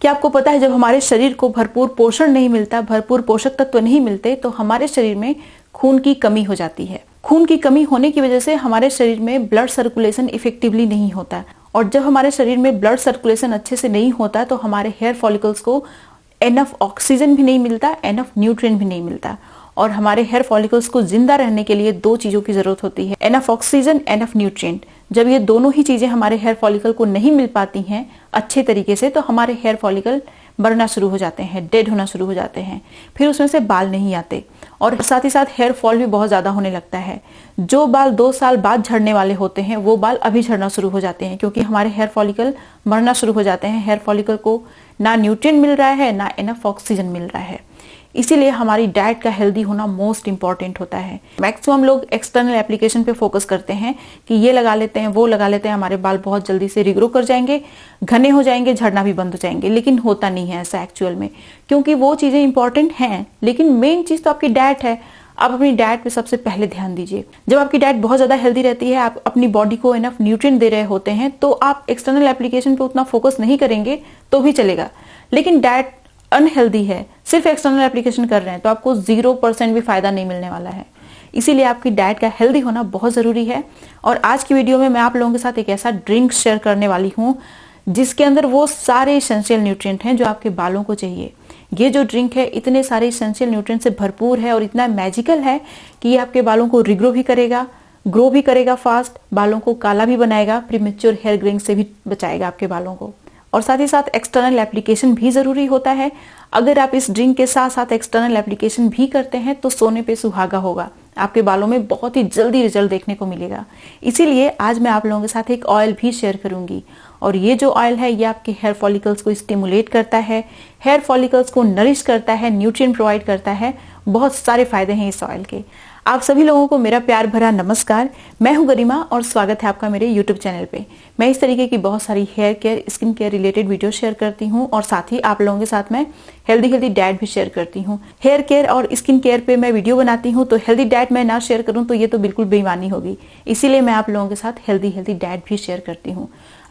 क्या आपको पता है जब हमारे शरीर को भरपूर पोषण नहीं मिलता भरपूर पोषक तत्व तो नहीं मिलते तो हमारे शरीर में खून की कमी हो जाती है खून की कमी होने की वजह से हमारे शरीर में ब्लड सर्कुलेशन इफेक्टिवली नहीं होता और जब हमारे शरीर में ब्लड सर्कुलेशन अच्छे से नहीं होता तो हमारे हेयर फॉलिकल्स को एनफ ऑक्सीजन भी नहीं मिलता एनफ न्यूट्रिएंट भी नहीं मिलता और हमारे हेयर फॉलिकल्स को जिंदा रहने के लिए दो चीजों की जरूरत होती है एनफ ऑक्सीजन एनफ न्यूट्रिएंट जब ये दोनों ही चीजें हमारे हेयर फॉलिकल को नहीं मिल पाती हैं अच्छे तरीके से तो हमारे हेयर फॉलिकल बढ़ना शुरू हो जाते हैं डेड होना शुरू हो जाते हैं फिर उसमें से बाल नहीं आते और साथ ही साथ हेयर फॉल भी बहुत ज़्यादा होने लगता है जो बाल दो साल बाद झड़ने वाले होते हैं वो बाल अभी झड़ना शुरू हो जाते हैं क्योंकि हमारे हेयर फॉलिकल मरना शुरू हो जाते हैं हेयर फॉलिकल को ना न्यूट्रिएंट मिल रहा है ना इनफ ऑक्सीजन मिल रहा है इसीलिए हमारी डाइट का हेल्दी होना मोस्ट इंपॉर्टेंट होता है मैक्सिमम लोग एक्सटर्नल एप्लीकेशन पे फोकस करते हैं कि ये लगा लेते हैं वो लगा लेते हैं हमारे बाल बहुत जल्दी से रिग्रो कर जाएंगे घने हो जाएंगे झड़ना भी बंद हो जाएंगे लेकिन होता नहीं है ऐसा एक्चुअल में क्योंकि वो चीज़ें इंपॉर्टेंट हैं लेकिन मेन चीज़ तो आपकी डाइट है आप अपनी डाइट पे सबसे पहले ध्यान दीजिए जब आपकी डाइट बहुत ज्यादा हेल्दी रहती है आप अपनी बॉडी को इनफ न्यूट्रिएंट दे रहे होते हैं तो आप एक्सटर्नल एप्लीकेशन पे उतना फोकस नहीं करेंगे तो भी चलेगा लेकिन डाइट अनहेल्दी है सिर्फ एक्सटर्नल एप्लीकेशन कर रहे हैं तो आपको जीरो परसेंट भी फायदा नहीं मिलने वाला है इसीलिए आपकी डाइट का हेल्दी होना बहुत ज़रूरी है और आज की वीडियो में मैं आप लोगों के साथ एक ऐसा ड्रिंक शेयर करने वाली हूँ जिसके अंदर वो सारे इसेंशियल न्यूट्रिएंट हैं जो आपके बालों को चाहिए ये जो ड्रिंक है इतने सारे इसेंशियल न्यूट्रिएंट से भरपूर है और इतना मैजिकल है कि ये आपके बालों को रिग्रो भी करेगा ग्रो भी करेगा फास्ट बालों को काला भी बनाएगा प्रीमेच्योर हेयर ग्रोइंग से भी बचाएगा आपके बालों को और साथ ही साथ एक्सटर्नल एप्लीकेशन भी ज़रूरी होता है अगर आप इस ड्रिंक के साथ साथ एक्सटर्नल एप्लीकेशन भी करते हैं तो सोने पे सुहागा होगा आपके बालों में बहुत ही जल्दी रिजल्ट देखने को मिलेगा इसीलिए आज मैं आप लोगों के साथ एक ऑयल भी शेयर करूंगी और ये जो ऑयल है ये आपके हेयर फॉलिकल्स को स्टिमुलेट करता है हेयर फॉलिकल्स को नरिश करता है न्यूट्रिएंट प्रोवाइड करता है बहुत सारे फायदे हैं इस ऑयल के आप सभी लोगों को मेरा प्यार भरा नमस्कार मैं हूं गरिमा और स्वागत है आपका मेरे यूट्यूब चैनल पे मैं इस तरीके की बहुत सारी hair care skin care related video share करती हूँ और साथ ही आप लोगों के साथ मैं हेल्दी हेल्दी डाइट भी शेयर करती हूँ हेयर केयर और स्किन केयर पे मैं वीडियो बनाती हूँ तो हेल्दी डाइट मैं ना शेयर करूँ तो ये तो बिल्कुल बेईमानी होगी इसीलिए मैं आप लोगों के साथ हेल्दी हेल्दी डाइट भी शेयर करती हूँ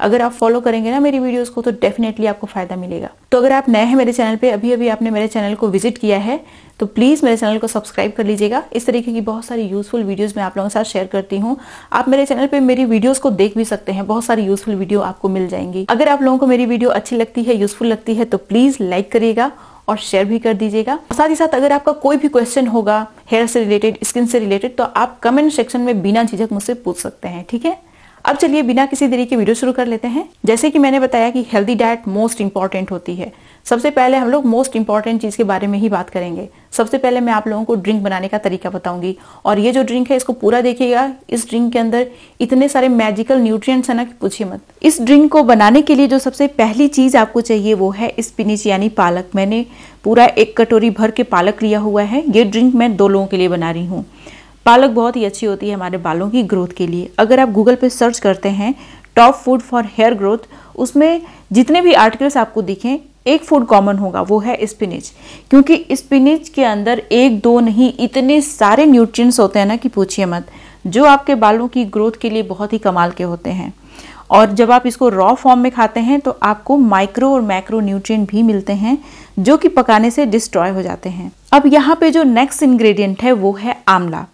अगर आप फॉलो करेंगे ना मेरी वीडियोज को तो डेफिनेटली आपको फायदा मिलेगा तो अगर आप नए हैं मेरे चैनल पे अभी अभी आपने मेरे चैनल को विजिट किया है तो प्लीज़ मेरे चैनल को सब्सक्राइब कर लीजिएगा इस तरीके की बहुत सारी यूजफुल वीडियोज़ मैं आप लोगों के साथ शेयर करती हूँ आप मेरे चैनल पर मेरी वीडियोज़ को देख भी सकते हैं बहुत सारी सारी यूजफुल वीडियो आपको मिल जाएंगी अगर आप लोगों को मेरी वीडियो अच्छी लगती है यूजफुल लगती है तो प्लीज लाइक करिएगा और शेयर भी कर दीजिएगा साथ ही साथ अगर आपका कोई भी क्वेश्चन होगा हेयर से रिलेटेड स्किन से रिलेटेड तो आप कमेंट सेक्शन में बिना झिझक मुझसे पूछ सकते हैं ठीक है अब चलिए बिना किसी देरी के वीडियो शुरू कर लेते हैं जैसे कि मैंने बताया कि हेल्दी डाइट मोस्ट इंपॉर्टेंट होती है सबसे पहले हम लोग मोस्ट इंपॉर्टेंट चीज़ के बारे में ही बात करेंगे सबसे पहले मैं आप लोगों को ड्रिंक बनाने का तरीका बताऊंगी और ये जो ड्रिंक है इसको पूरा देखिएगा इस ड्रिंक के अंदर इतने सारे मैजिकल न्यूट्रिएंट्स है ना कि पूछिए मत इस ड्रिंक को बनाने के लिए जो सबसे पहली चीज़ आपको चाहिए वो है स्पिनिच यानी पालक मैंने पूरा एक कटोरी भर के पालक लिया हुआ है ये ड्रिंक मैं दो लोगों के लिए बना रही हूँ पालक बहुत ही अच्छी होती है हमारे बालों की ग्रोथ के लिए अगर आप गूगल पे सर्च करते हैं top food for hair growth उसमें जितने भी आर्टिकल्स आपको दिखें एक फूड कॉमन होगा वो है स्पिनिच क्योंकि स्पिनिच के अंदर एक दो नहीं इतने सारे न्यूट्रिएंट्स होते हैं ना कि पूछिए मत जो आपके बालों की ग्रोथ के लिए बहुत ही कमाल के होते हैं और जब आप इसको रॉ फॉर्म में खाते हैं तो आपको माइक्रो और मैक्रो न्यूट्रिएंट भी मिलते हैं जो कि पकाने से डिस्ट्रॉय हो जाते हैं अब यहाँ पे जो नेक्स्ट इंग्रेडिएंट है वो है आंवला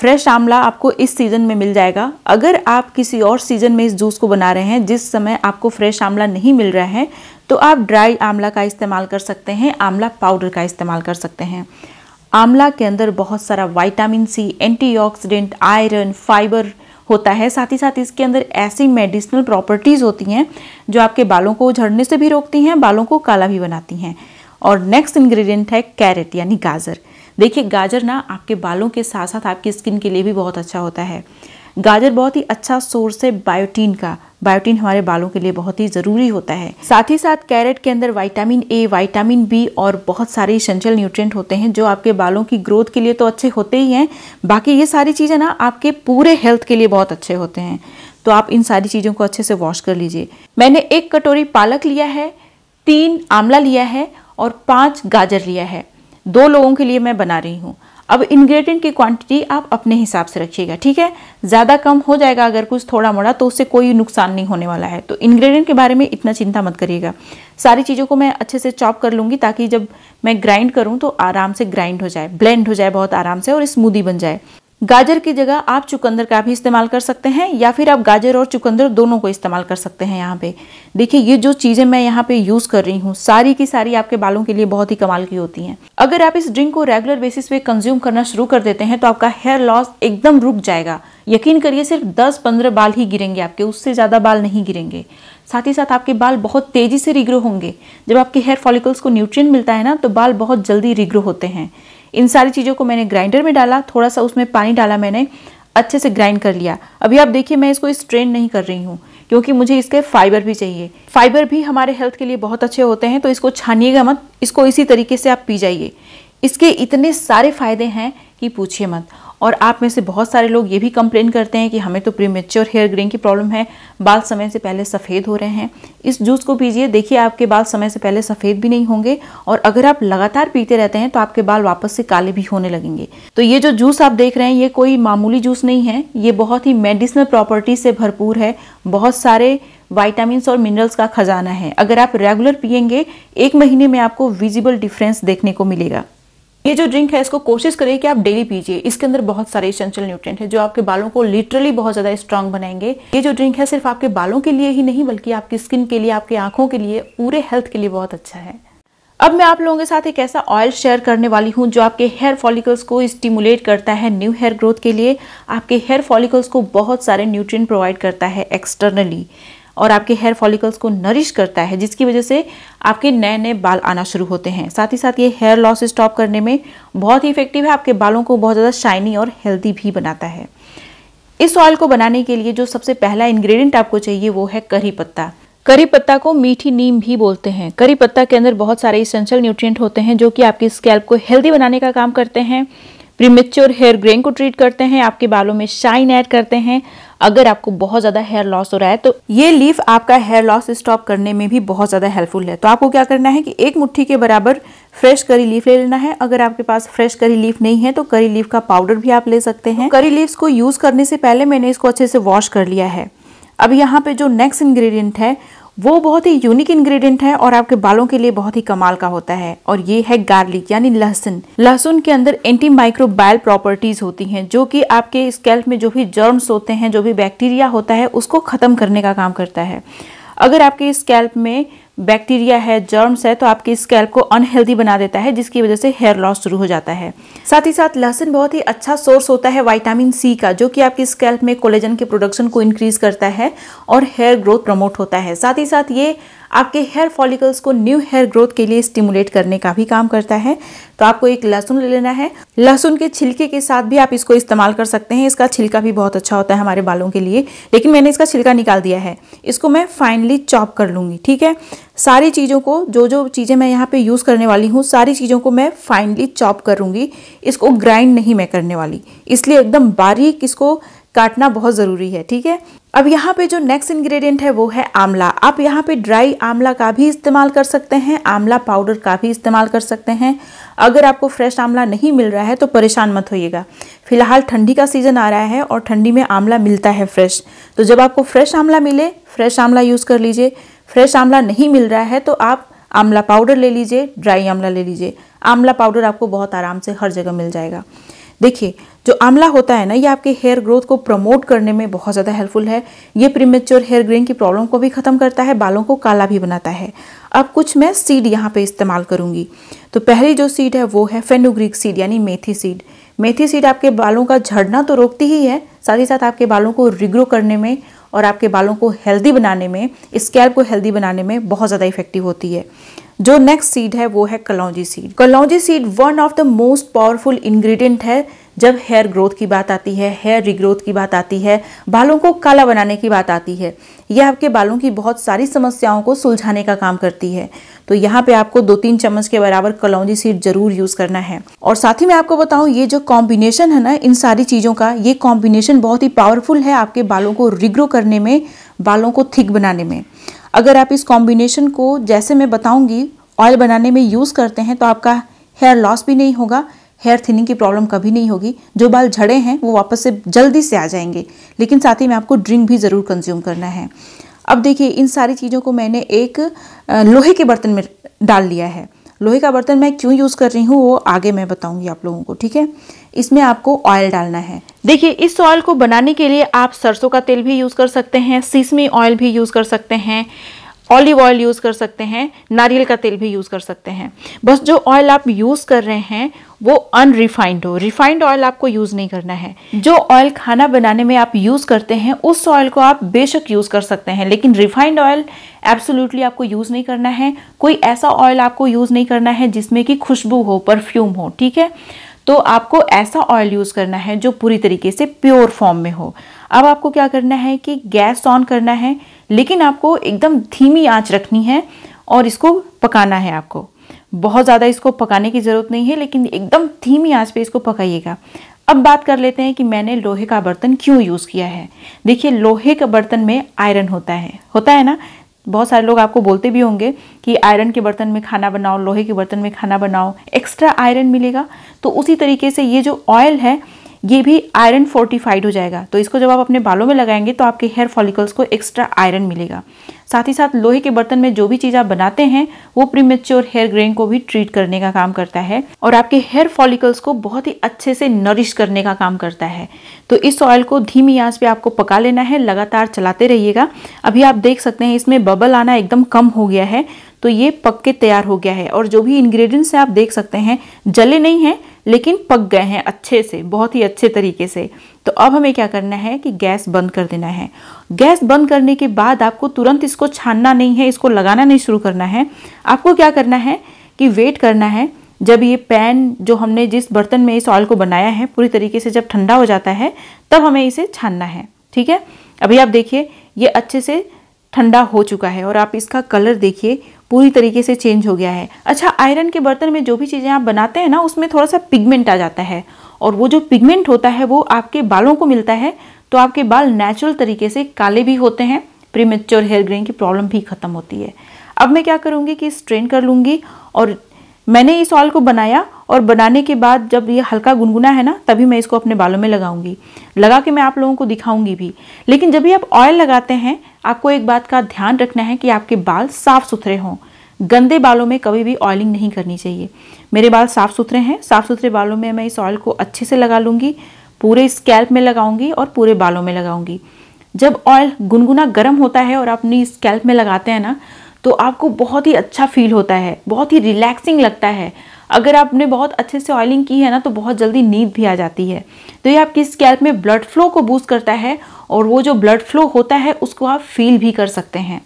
फ्रेश आंवला आपको इस सीज़न में मिल जाएगा अगर आप किसी और सीज़न में इस जूस को बना रहे हैं जिस समय आपको फ्रेश आंवला नहीं मिल रहा है तो आप ड्राई आंवला का इस्तेमाल कर सकते हैं आंवला पाउडर का इस्तेमाल कर सकते हैं आंवला के अंदर बहुत सारा vitamin C antioxidant iron fibre होता है साथ ही साथ इसके अंदर ऐसी मेडिसिनल प्रॉपर्टीज़ होती हैं जो आपके बालों को झड़ने से भी रोकती हैं बालों को काला भी बनाती हैं और नेक्स्ट इन्ग्रीडियंट है कैरेट यानी गाजर देखिए गाजर ना आपके बालों के साथ साथ आपकी स्किन के लिए भी बहुत अच्छा होता है गाजर बहुत ही अच्छा सोर्स है बायोटीन का बायोटीन हमारे बालों के लिए बहुत ही ज़रूरी होता है साथ ही साथ कैरेट के अंदर विटामिन ए विटामिन बी और बहुत सारे इसेंशियल न्यूट्रिएंट होते हैं जो आपके बालों की ग्रोथ के लिए तो अच्छे होते ही हैं बाकी ये सारी चीज़ें ना आपके पूरे हेल्थ के लिए बहुत अच्छे होते हैं तो आप इन सारी चीज़ों को अच्छे से वॉश कर लीजिए मैंने एक कटोरी पालक लिया है तीन आंवला लिया है और पाँच गाजर लिया है दो लोगों के लिए मैं बना रही हूँ अब इंग्रेडिएंट की क्वांटिटी आप अपने हिसाब से रखिएगा ठीक है ज़्यादा कम हो जाएगा अगर कुछ थोड़ा मोड़ा तो उससे कोई नुकसान नहीं होने वाला है तो इंग्रेडिएंट के बारे में इतना चिंता मत करिएगा सारी चीज़ों को मैं अच्छे से चॉप कर लूँगी ताकि जब मैं ग्राइंड करूँ तो आराम से ग्राइंड हो जाए ब्लेंड हो जाए बहुत आराम से और स्मूदी बन जाए गाजर की जगह आप चुकंदर का भी इस्तेमाल कर सकते हैं या फिर आप गाजर और चुकंदर दोनों को इस्तेमाल कर सकते हैं यहाँ पे देखिए ये जो चीज़ें मैं यहाँ पे यूज़ कर रही हूँ सारी की सारी आपके बालों के लिए बहुत ही कमाल की होती हैं अगर आप इस ड्रिंक को रेगुलर बेसिस पे कंज्यूम करना शुरू कर देते हैं तो आपका हेयर लॉस एकदम रुक जाएगा यकीन करिए सिर्फ दस पंद्रह बाल ही गिरेंगे आपके उससे ज़्यादा बाल नहीं गिरेंगे साथ ही साथ आपके बाल बहुत तेज़ी से रिग्रो होंगे जब आपके हेयर फॉलिकल्स को न्यूट्रिएंट मिलता है ना तो बाल बहुत जल्दी रिग्रो होते हैं इन सारी चीज़ों को मैंने ग्राइंडर में डाला थोड़ा सा उसमें पानी डाला मैंने अच्छे से ग्राइंड कर लिया अभी आप देखिए मैं इसको स्ट्रेन नहीं कर रही हूँ क्योंकि मुझे इसके फाइबर भी चाहिए फाइबर भी हमारे हेल्थ के लिए बहुत अच्छे होते हैं तो इसको छानिएगा मत इसको इसी तरीके से आप पी जाइए इसके इतने सारे फायदे हैं कि पूछिए मत और आप में से बहुत सारे लोग ये भी कंप्लेन करते हैं कि हमें तो प्रीमेच्योर हेयर ग्रेन की प्रॉब्लम है बाल समय से पहले सफ़ेद हो रहे हैं इस जूस को पीजिए देखिए आपके बाल समय से पहले सफ़ेद भी नहीं होंगे और अगर आप लगातार पीते रहते हैं तो आपके बाल वापस से काले भी होने लगेंगे तो ये जो जूस आप देख रहे हैं ये कोई मामूली जूस नहीं है ये बहुत ही मेडिसिनल प्रॉपर्टी से भरपूर है बहुत सारे वाइटामिन और मिनरल्स का खजाना है अगर आप रेगुलर पियेंगे एक महीने में आपको विजिबल डिफरेंस देखने को मिलेगा ये जो ड्रिंक है इसको कोशिश करिए कि आप डेली पीजिए इसके अंदर बहुत सारे इसेंशियल न्यूट्रिएंट है जो आपके बालों को लिटरली बहुत ज्यादा स्ट्रांग बनाएंगे ये जो ड्रिंक है सिर्फ आपके बालों के लिए ही नहीं बल्कि आपकी स्किन के लिए आपकी आंखों के लिए पूरे हेल्थ के लिए बहुत अच्छा है अब मैं आप लोगों के साथ एक ऐसा ऑयल शेयर करने वाली हूँ जो आपके हेयर फॉलिकल्स को स्टिमुलेट करता है न्यू हेयर ग्रोथ के लिए आपके हेयर फॉलिकल्स को बहुत सारे न्यूट्रिएंट प्रोवाइड करता है एक्सटर्नली और आपके हेयर फॉलिकल्स को नरिश करता है जिसकी वजह से आपके नए नए बाल आना शुरू होते हैं साथ ही साथ ये हेयर लॉस स्टॉप करने में बहुत ही इफेक्टिव है आपके बालों को बहुत ज़्यादा शाइनी और हेल्दी भी बनाता है इस ऑयल को बनाने के लिए जो सबसे पहला इन्ग्रीडियंट आपको चाहिए वो है करी पत्ता करी पत्ता को मीठी नीम भी बोलते हैं करी पत्ता के अंदर बहुत सारे इसेंशियल न्यूट्रिएंट होते हैं जो कि आपकी स्कैल्प को हेल्दी बनाने का काम करते हैं प्रीमेच्योर हेयर ग्रेन को ट्रीट करते हैं आपके बालों में शाइन ऐड करते हैं अगर आपको बहुत ज़्यादा हेयर लॉस हो रहा है तो ये लीफ आपका हेयर लॉस स्टॉप करने में भी बहुत ज़्यादा हेल्पफुल है तो आपको क्या करना है कि एक मुट्ठी के बराबर फ्रेश करी लीफ ले लेना है अगर आपके पास फ्रेश करी लीफ नहीं है तो करी लीफ का पाउडर भी आप ले सकते हैं करी लीव को यूज़ करने से पहले मैंने इसको अच्छे से वॉश कर लिया है अब यहाँ पे जो नेक्स्ट इंग्रेडिएंट है वो बहुत ही यूनिक इंग्रेडिएंट है और आपके बालों के लिए बहुत ही कमाल का होता है और ये है गार्लिक यानी लहसुन लहसुन के अंदर एंटी माइक्रोबायल प्रॉपर्टीज होती हैं जो कि आपके स्कैल्प में जो भी जर्म्स होते हैं जो भी बैक्टीरिया होता है उसको खत्म करने का काम करता है अगर आपके स्कैल्प में बैक्टीरिया है जर्म्स है तो आपकी स्कैल्प को अनहेल्दी बना देता है जिसकी वजह से हेयर लॉस शुरू हो जाता है साथ ही साथ लहसुन बहुत ही अच्छा सोर्स होता है वाइटामिन सी का जो कि आपकी स्कैल्प में कोलेजन के प्रोडक्शन को इंक्रीज करता है और हेयर ग्रोथ प्रमोट होता है साथ ही साथ ये आपके हेयर फॉलिकल्स को न्यू हेयर ग्रोथ के लिए स्टिमुलेट करने का भी काम करता है तो आपको एक लहसुन ले लेना है लहसुन के छिलके के साथ भी आप इसको इस्तेमाल कर सकते हैं इसका छिलका भी बहुत अच्छा होता है हमारे बालों के लिए लेकिन मैंने इसका छिलका निकाल दिया है इसको मैं फाइनली चॉप कर लूँगी ठीक है सारी चीज़ों को जो जो चीज़ें मैं यहाँ पे यूज़ करने वाली हूँ सारी चीज़ों को मैं फाइनली चॉप करूँगी इसको ग्राइंड नहीं मैं करने वाली इसलिए एकदम बारीक इसको काटना बहुत ज़रूरी है ठीक है अब यहाँ पे जो नेक्स्ट इंग्रेडिएंट है वो है आमला आप यहाँ पे ड्राई आमला का भी इस्तेमाल कर सकते हैं आमला पाउडर का भी इस्तेमाल कर सकते हैं अगर आपको फ्रेश आमला नहीं मिल रहा है तो परेशान मत होइएगा फिलहाल ठंडी का सीज़न आ रहा है और ठंडी में आमला मिलता है फ्रेश तो जब आपको फ्रेश आमला मिले फ्रेश आमला यूज़ कर लीजिए फ्रेश आमला नहीं मिल रहा है तो आप आमला पाउडर ले लीजिए ड्राई आमला ले लीजिए आमला पाउडर आपको बहुत आराम से हर जगह मिल जाएगा देखिए जो आंवला होता है ना ये आपके हेयर ग्रोथ को प्रमोट करने में बहुत ज़्यादा हेल्पफुल है ये प्रीमेच्योर हेयर ग्रेन की प्रॉब्लम को भी ख़त्म करता है बालों को काला भी बनाता है अब कुछ मैं सीड यहाँ पे इस्तेमाल करूँगी तो पहली जो सीड है वो है फेनुग्रिक सीड यानी मेथी सीड मेथी सीड आपके बालों का झड़ना तो रोकती ही है साथ ही साथ आपके बालों को रिग्रो करने में और आपके बालों को हेल्दी बनाने में स्कैल्प को हेल्दी बनाने में बहुत ज़्यादा इफेक्टिव होती है जो नेक्स्ट सीड है वो है कलौजी सीड कलौजी seed one of the most powerful ingredient है जब हेयर ग्रोथ की बात आती है हेयर रिग्रोथ की बात आती है बालों को काला बनाने की बात आती है यह आपके बालों की बहुत सारी समस्याओं को सुलझाने का काम करती है तो यहाँ पे आपको दो तीन चम्मच के बराबर कलौजी सीड जरूर यूज करना है और साथ ही मैं आपको बताऊँ ये जो कॉम्बिनेशन है ना इन सारी चीज़ों का ये कॉम्बिनेशन बहुत ही पावरफुल है आपके बालों को रिग्रो करने में बालों को थिक बनाने में अगर आप इस कॉम्बिनेशन को जैसे मैं बताऊंगी ऑयल बनाने में यूज़ करते हैं तो आपका हेयर लॉस भी नहीं होगा हेयर थिनिंग की प्रॉब्लम कभी नहीं होगी जो बाल झड़े हैं वो वापस से जल्दी से आ जाएंगे लेकिन साथ ही में आपको ड्रिंक भी ज़रूर कंज्यूम करना है अब देखिए इन सारी चीज़ों को मैंने एक लोहे के बर्तन में डाल लिया है लोहे का बर्तन मैं क्यों यूज़ कर रही हूँ वो आगे मैं बताऊँगी आप लोगों को ठीक है इसमें आपको ऑयल डालना है देखिए इस ऑयल को बनाने के लिए आप सरसों का तेल भी यूज़ कर सकते हैं सीसमी ऑयल भी यूज़ कर सकते हैं ऑलिव ऑयल यूज़ कर सकते हैं नारियल का तेल भी यूज़ कर सकते हैं बस जो ऑयल आप यूज़ कर रहे हैं वो अनरिफाइंड हो रिफाइंड ऑयल आपको यूज़ नहीं करना है जो ऑयल खाना बनाने में आप यूज़ करते हैं उस ऑयल को आप बेशक यूज़ कर सकते हैं लेकिन रिफाइंड ऑयल एब्सोल्युटली आपको यूज़ नहीं करना है कोई ऐसा ऑयल आपको यूज़ नहीं करना है जिसमें कि खुशबू हो परफ्यूम हो ठीक है तो आपको ऐसा ऑयल यूज़ करना है जो पूरी तरीके से प्योर फॉर्म में हो अब आपको क्या करना है कि गैस ऑन करना है लेकिन आपको एकदम धीमी आँच रखनी है और इसको पकाना है आपको बहुत ज़्यादा इसको पकाने की ज़रूरत नहीं है लेकिन एकदम धीमी आंच पे इसको पकाइएगा अब बात कर लेते हैं कि मैंने लोहे का बर्तन क्यों यूज़ किया है देखिए लोहे के बर्तन में आयरन होता है होता है ना बहुत सारे लोग आपको बोलते भी होंगे कि आयरन के बर्तन में खाना बनाओ लोहे के बर्तन में खाना बनाओ एक्स्ट्रा आयरन मिलेगा तो उसी तरीके से ये जो ऑयल है ये भी आयरन फोर्टिफाइड हो जाएगा तो इसको जब आप अपने बालों में लगाएंगे तो आपके हेयर फॉलिकल्स को एक्स्ट्रा आयरन मिलेगा साथ ही साथ लोहे के बर्तन में जो भी चीज़ आप बनाते हैं वो प्रीमेच्योर हेयर ग्रेन को भी ट्रीट करने का काम करता है और आपके हेयर फॉलिकल्स को बहुत ही अच्छे से नरिश करने का काम करता है तो इस ऑयल को धीमी आंच पे आपको पका लेना है लगातार चलाते रहिएगा अभी आप देख सकते हैं इसमें बबल आना एकदम कम हो गया है तो ये पक के तैयार हो गया है और जो भी इंग्रेडिएंट्स हैं आप देख सकते हैं जले नहीं हैं लेकिन पक गए हैं अच्छे से बहुत ही अच्छे तरीके से तो अब हमें क्या करना है कि गैस बंद कर देना है गैस बंद करने के बाद आपको तुरंत इसको छानना नहीं है इसको लगाना नहीं शुरू करना है आपको क्या करना है कि वेट करना है जब ये पैन जो हमने जिस बर्तन में इस ऑयल को बनाया है पूरी तरीके से जब ठंडा हो जाता है तब हमें इसे छानना है ठीक है अभी आप देखिए ये अच्छे से ठंडा हो चुका है और आप इसका कलर देखिए पूरी तरीके से चेंज हो गया है अच्छा आयरन के बर्तन में जो भी चीज़ें आप बनाते हैं ना उसमें थोड़ा सा पिगमेंट आ जाता है और वो जो पिगमेंट होता है वो आपके बालों को मिलता है तो आपके बाल नेचुरल तरीके से काले भी होते हैं प्रीमेच्योर हेयर ग्रेन की प्रॉब्लम भी ख़त्म होती है अब मैं क्या करूँगी कि स्ट्रेन कर लूँगी और मैंने इस ऑयल को बनाया और बनाने के बाद जब ये हल्का गुनगुना है ना तभी मैं इसको अपने बालों में लगाऊंगी लगा के मैं आप लोगों को दिखाऊंगी भी लेकिन जब भी आप ऑयल लगाते हैं आपको एक बात का ध्यान रखना है कि आपके बाल साफ़ सुथरे हों गंदे बालों में कभी भी ऑयलिंग नहीं करनी चाहिए मेरे बाल साफ़ सुथरे हैं साफ़ सुथरे बालों में मैं इस ऑयल को अच्छे से लगा लूँगी पूरे स्कैल्प में लगाऊंगी और पूरे बालों में लगाऊंगी जब ऑयल गुनगुना गर्म होता है और अपनी स्कैल्प में लगाते हैं ना तो आपको बहुत ही अच्छा फील होता है बहुत ही रिलैक्सिंग लगता है अगर आपने बहुत अच्छे से ऑयलिंग की है ना तो बहुत जल्दी नींद भी आ जाती है तो ये आपकी स्कैल्प में ब्लड फ्लो को बूस्ट करता है और वो जो ब्लड फ्लो होता है उसको आप फील भी कर सकते हैं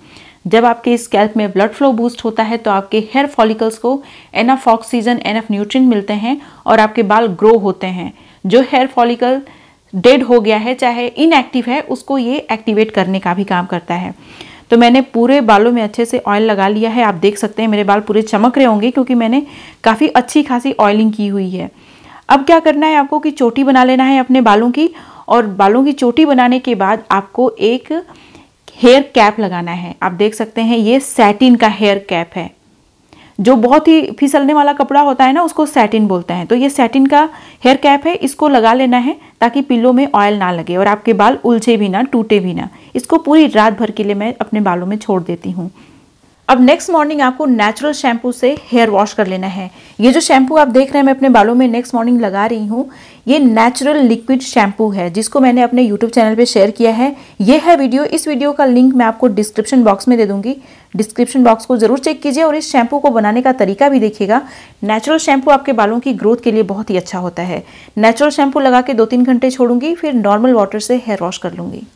जब आपके स्कैल्प में ब्लड फ्लो बूस्ट होता है तो आपके हेयर फॉलिकल्स को एनफ ऑक्सीजन एनफ न्यूट्रिन मिलते हैं और आपके बाल ग्रो होते हैं जो हेयर फॉलिकल डेड हो गया है चाहे इनएक्टिव है उसको ये एक्टिवेट करने का भी काम करता है तो मैंने पूरे बालों में अच्छे से ऑयल लगा लिया है आप देख सकते हैं मेरे बाल पूरे चमक रहे होंगे क्योंकि मैंने काफ़ी अच्छी खासी ऑयलिंग की हुई है अब क्या करना है आपको कि चोटी बना लेना है अपने बालों की और बालों की चोटी बनाने के बाद आपको एक हेयर कैप लगाना है आप देख सकते हैं ये सैटिन का हेयर कैप है जो बहुत ही फिसलने वाला कपड़ा होता है ना उसको सैटिन बोलते हैं तो ये सैटिन का हेयर कैप है इसको लगा लेना है ताकि पिल्लों में ऑयल ना लगे और आपके बाल उलझे भी ना टूटे भी ना इसको पूरी रात भर के लिए मैं अपने बालों में छोड़ देती हूँ अब नेक्स्ट मॉर्निंग आपको नेचुरल शैम्पू से हेयर वॉश कर लेना है ये जो शैम्पू आप देख रहे हैं मैं अपने बालों में नेक्स्ट मॉर्निंग लगा रही हूँ ये नेचुरल लिक्विड शैम्पू है जिसको मैंने अपने यूट्यूब चैनल पे शेयर किया है ये है वीडियो इस वीडियो का लिंक मैं आपको डिस्क्रिप्शन बॉक्स में दे दूँगी डिस्क्रिप्शन बॉक्स को ज़रूर चेक कीजिए और इस शैम्पू को बनाने का तरीका भी देखिएगा नेचुरल शैम्पू आपके बालों की ग्रोथ के लिए बहुत ही अच्छा होता है नेचुरल शैम्पू लगा के दो तीन घंटे छोड़ूंगी फिर नॉर्मल वाटर से हेयर वॉश कर लूँगी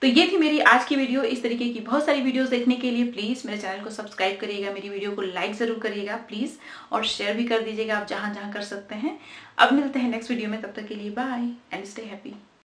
तो ये थी मेरी आज की वीडियो इस तरीके की बहुत सारी वीडियोस देखने के लिए प्लीज मेरे चैनल को सब्सक्राइब करिएगा मेरी वीडियो को लाइक जरूर करिएगा प्लीज और शेयर भी कर दीजिएगा आप जहां जहां कर सकते हैं अब मिलते हैं नेक्स्ट वीडियो में तब तक के लिए बाय एंड स्टे हैप्पी